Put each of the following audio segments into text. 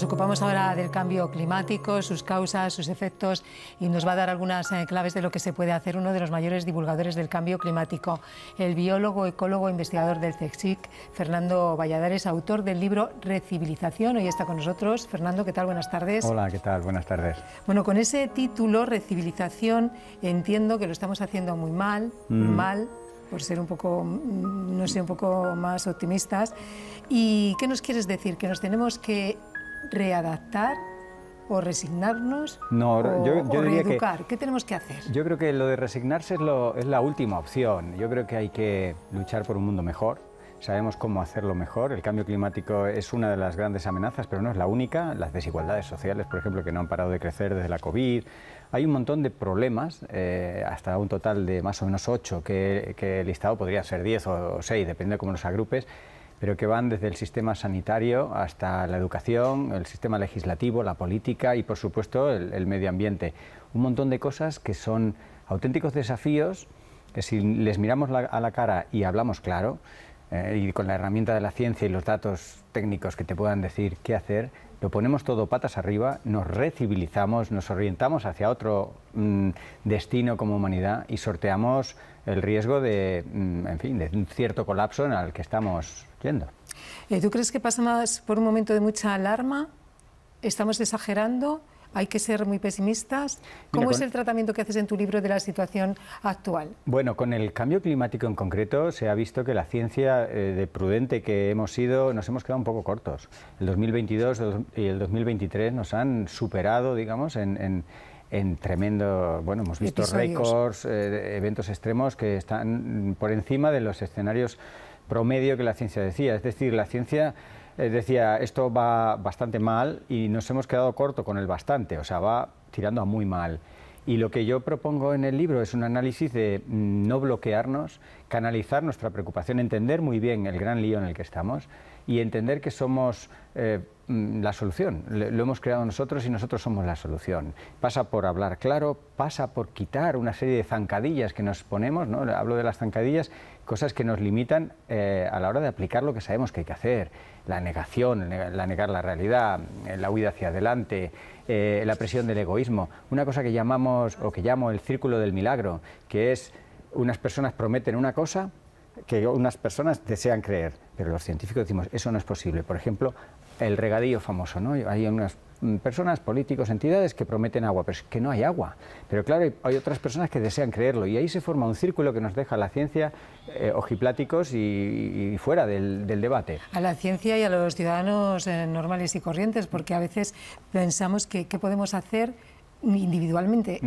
Nos ocupamos ahora del cambio climático, sus causas, sus efectos y nos va a dar algunas eh, claves de lo que se puede hacer uno de los mayores divulgadores del cambio climático, el biólogo, ecólogo, investigador del CECSIC, Fernando Valladares, autor del libro Recivilización. Hoy está con nosotros. Fernando, ¿qué tal? Buenas tardes. Hola, ¿qué tal? Buenas tardes. Bueno, con ese título, Recivilización, entiendo que lo estamos haciendo muy mal, mm. mal, por ser un poco, mm, no sé, un poco más optimistas. ¿Y qué nos quieres decir? ¿Que nos tenemos que readaptar o resignarnos no, o, reeducar? ¿Qué tenemos que hacer? Yo creo que lo de resignarse es, la última opción. Yo creo que hay que luchar por un mundo mejor, sabemos cómo hacerlo mejor. El cambio climático es una de las grandes amenazas, pero no es la única. Las desigualdades sociales, por ejemplo, que no han parado de crecer desde la COVID. Hay un montón de problemas, eh, hasta un total de más o menos ocho, que, el listado podría ser diez o seis, depende de cómo los agrupes pero que van desde el sistema sanitario hasta la educación, el sistema legislativo, la política y, por supuesto, el, medio ambiente. Un montón de cosas que son auténticos desafíos que si les miramos a la cara y hablamos claro, eh, y con la herramienta de la ciencia y los datos técnicos que te puedan decir qué hacer, lo ponemos todo patas arriba, nos recivilizamos, nos orientamos hacia otro mm, destino como humanidad y sorteamos el riesgo de, mm, en fin, de un cierto colapso en el que estamos yendo. Eh, ¿Tú crees que pasa nada por un momento de mucha alarma? ¿Estamos exagerando? hay que ser muy pesimistas. ¿Cómo es el tratamiento que haces en tu libro de la situación actual? Bueno, con el cambio climático en concreto se ha visto que la ciencia eh, de prudente que hemos sido nos hemos quedado un poco cortos. El 2022 y el 2023 nos han superado, digamos, en, en tremendo, bueno, hemos visto récords, eh, eventos extremos que están por encima de los escenarios promedio que la ciencia decía. Es decir, la ciencia eh, decía, esto va bastante mal y nos hemos quedado corto con el bastante, o sea, va tirando a muy mal. Y lo que yo propongo en el libro es un análisis de mm, no bloquearnos canalizar nuestra preocupación, entender muy bien el gran lío en el que estamos y entender que somos eh, mm, la solución. Lo hemos creado nosotros y nosotros somos la solución. Pasa por hablar claro, pasa por quitar una serie de zancadillas que nos ponemos, ¿no? hablo de las zancadillas, cosas que nos limitan eh, a la hora de aplicar lo que sabemos que hay que hacer. La negación, la negar la realidad, eh, la huida hacia adelante, la presión del egoísmo. Una cosa que llamamos, o que llamo el círculo del milagro, que es unas personas prometen una cosa que unas personas desean creer, pero los científicos decimos, eso no es posible. Por ejemplo, el regadío famoso, ¿no? Hay unas personas, políticos, entidades que prometen agua, pero es que no hay agua. Pero claro, hay, otras personas que desean creerlo y ahí se forma un círculo que nos deja a la ciencia eh, ojipláticos y, fuera del, debate. A la ciencia y a los ciudadanos eh, normales y corrientes, porque a veces pensamos que qué podemos hacer individualmente.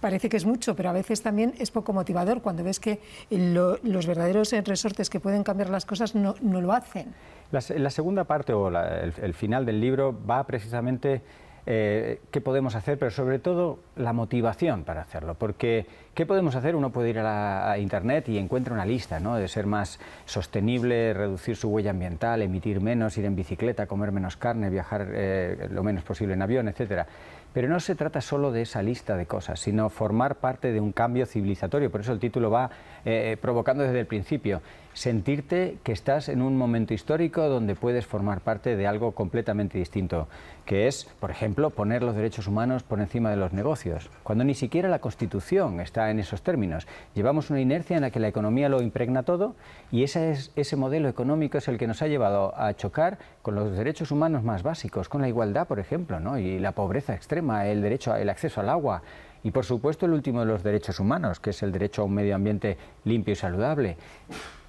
Parece que es mucho, pero a veces también es poco motivador cuando ves que los verdaderos resortes que pueden cambiar las cosas no, lo hacen. La, segunda parte o el, final del libro va precisamente eh, qué podemos hacer, pero sobre todo la motivación para hacerlo. Porque qué podemos hacer, uno puede ir a, Internet y encuentra una lista ¿no? de ser más sostenible, reducir su huella ambiental, emitir menos, ir en bicicleta, comer menos carne, viajar eh, lo menos posible en avión, etcétera. Pero no se trata solo de esa lista de cosas, sino formar parte de un cambio civilizatorio. Por eso el título va eh, eh, provocando desde el principio. Sentirte que estás en un momento histórico donde puedes formar parte de algo completamente distinto, que es, por ejemplo, poner los derechos humanos por encima de los negocios, cuando ni siquiera la Constitución está en esos términos. Llevamos una inercia en la que la economía lo impregna todo y ese, es, ese modelo económico es el que nos ha llevado a chocar con los derechos humanos más básicos, con la igualdad, por ejemplo, y la pobreza extrema el derecho, al acceso al agua y, por supuesto, el último de los derechos humanos, que es el derecho a un medio ambiente limpio y saludable.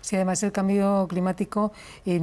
Si además el cambio climático eh,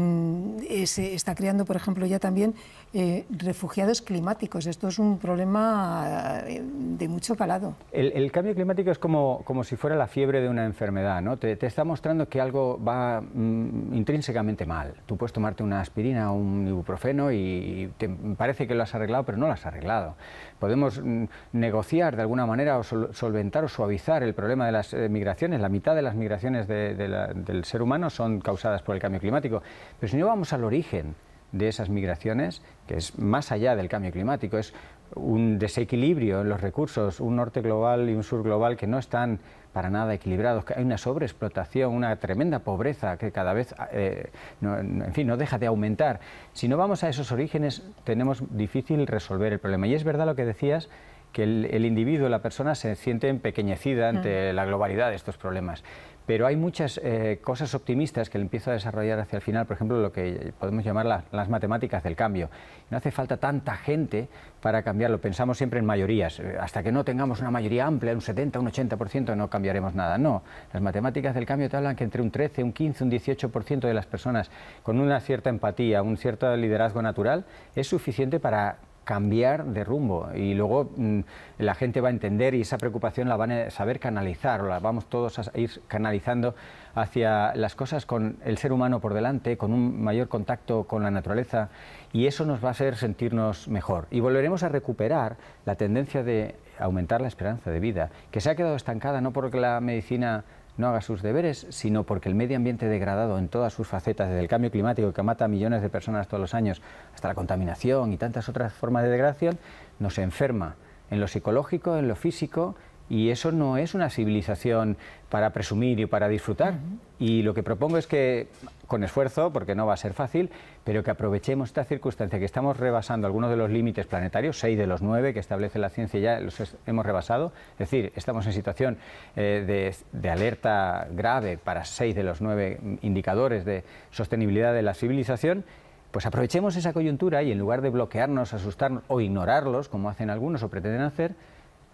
se está creando, por ejemplo, ya también eh, refugiados climáticos. Esto es un problema eh, de mucho calado. El, cambio climático es como, como, si fuera la fiebre de una enfermedad, ¿no? Te, está mostrando que algo va mm, intrínsecamente mal. Tú puedes tomarte una aspirina o un ibuprofeno y te parece que lo has arreglado, pero no lo has arreglado. Podemos mm, negociar de alguna manera o solventar o suavizar el problema de las migraciones. La mitad de las migraciones de, de del ser humano son causadas por el cambio climático. Pero si no vamos al origen de esas migraciones, que es más allá del cambio climático, es un desequilibrio en los recursos, un norte global y un sur global que no están para nada equilibrados, que hay una sobreexplotación, una tremenda pobreza que cada vez, eh, en fin, no deja de aumentar. Si no vamos a esos orígenes, tenemos difícil resolver el problema. Y es verdad lo que decías, que el, individuo, la persona, se siente empequeñecida ante la globalidad de estos problemas pero hay muchas eh, cosas optimistas que le empiezo a desarrollar hacia el final, por ejemplo, lo que podemos llamar las matemáticas del cambio. No hace falta tanta gente para cambiarlo, pensamos siempre en mayorías, eh, hasta que no tengamos una mayoría amplia, un 70, un 80% no cambiaremos nada, no. Las matemáticas del cambio te hablan que entre un 13, un 15, un 18% de las personas con una cierta empatía, un cierto liderazgo natural, es suficiente para cambiar de rumbo y luego mm, la gente va a entender y esa preocupación la van a saber canalizar, la vamos todos a ir canalizando hacia las cosas con el ser humano por delante, con un mayor contacto con la naturaleza y eso nos va a hacer sentirnos mejor y volveremos a recuperar la tendencia de aumentar la esperanza de vida, que se ha quedado estancada no porque la medicina no haga sus deberes, sino porque el medio ambiente degradado en todas sus facetas, desde el cambio climático que mata a millones de personas todos los años, hasta la contaminación y tantas otras formas de degradación, nos enferma en lo psicológico, en lo físico y eso no es una civilización para presumir y para disfrutar. Y lo que propongo es que, con esfuerzo, porque no va a ser fácil, pero que aprovechemos esta circunstancia, que estamos rebasando algunos de los límites planetarios, seis de los nueve que establece la ciencia ya los hemos rebasado, es decir, estamos en situación eh, de, alerta grave para seis de los nueve indicadores de sostenibilidad de la civilización, pues aprovechemos esa coyuntura y en lugar de bloquearnos, asustarnos o ignorarlos, como hacen algunos o pretenden hacer,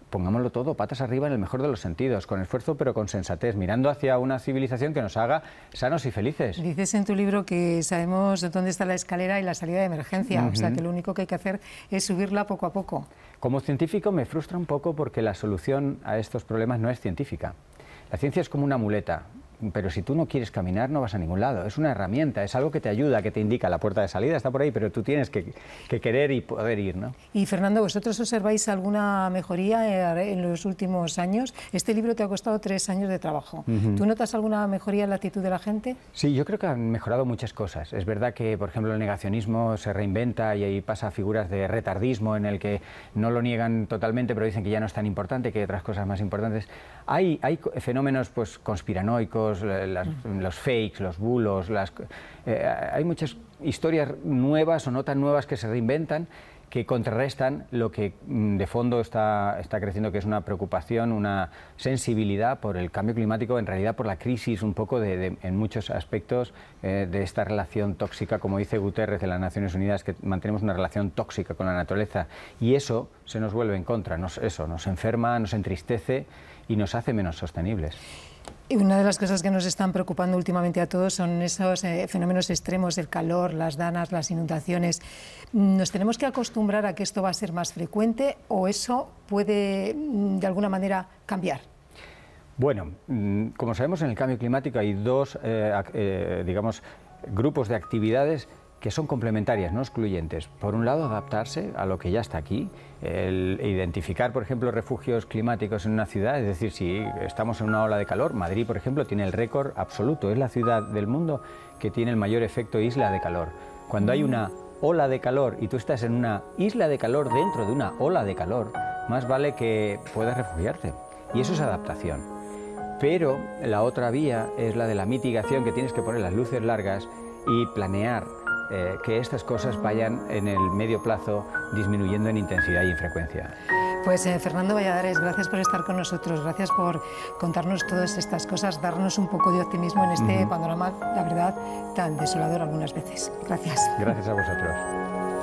pongámoslo todo patas arriba en el mejor de los sentidos, con esfuerzo pero con sensatez, mirando hacia una civilización que nos haga sanos y felices. Dices en tu libro que sabemos dónde está la escalera y la salida de emergencia, o sea que lo único que hay que hacer es subirla poco a poco. Como científico me frustra un poco porque la solución a estos problemas no es científica. La ciencia es como una muleta, pero si tú no quieres caminar no vas a ningún lado. Es una herramienta, es algo que te ayuda, que te indica la puerta de salida, está por ahí, pero tú tienes que, querer y poder ir. ¿no? Y Fernando, ¿vosotros observáis alguna mejoría eh, en los últimos años? Este libro te ha costado tres años de trabajo. ¿Tú notas alguna mejoría en la actitud de la gente? Sí, yo creo que han mejorado muchas cosas. Es verdad que, por ejemplo, el negacionismo se reinventa y ahí pasa a figuras de retardismo en el que no lo niegan totalmente, pero dicen que ya no es tan importante, que hay otras cosas más importantes. Hay, hay fenómenos pues, conspiranoicos, los fakes, los bulos, las, eh, hay muchas historias nuevas o no tan nuevas que se reinventan que contrarrestan lo que mm, de fondo está, creciendo, que es una preocupación, una sensibilidad por el cambio climático, en realidad por la crisis un poco en muchos aspectos eh, de esta relación tóxica, como dice Guterres de las Naciones Unidas, que mantenemos una relación tóxica con la naturaleza y eso se nos vuelve en contra, eso nos enferma, nos entristece y nos hace menos sostenibles. Y una de las cosas que nos están preocupando últimamente a todos son esos eh, fenómenos extremos, el calor, las danas, las inundaciones. ¿Nos tenemos que acostumbrar a que esto va a ser más frecuente o eso puede mm, de alguna manera cambiar? Bueno, mm, como sabemos en el cambio climático hay dos, eh, eh, digamos, grupos de actividades que son complementarias, no excluyentes. Por un lado, adaptarse a lo que ya está aquí, identificar, por ejemplo, refugios climáticos en una ciudad, es decir, si estamos en una ola de calor, Madrid, por ejemplo, tiene el récord absoluto, es la ciudad del mundo que tiene el mayor efecto isla de calor. Cuando hay una ola de calor y tú estás en una isla de calor dentro de una ola de calor, más vale que puedas refugiarte. Y eso es adaptación. Pero la otra vía es la de la mitigación que tienes que poner las luces largas y planear eh, que estas cosas vayan en el medio plazo disminuyendo en intensidad y en frecuencia. Pues eh, Fernando Valladares, gracias por estar con nosotros, gracias por contarnos todas estas cosas, darnos un poco de optimismo en este panorama, la verdad, tan desolador algunas veces. Gracias. Gracias a vosotros.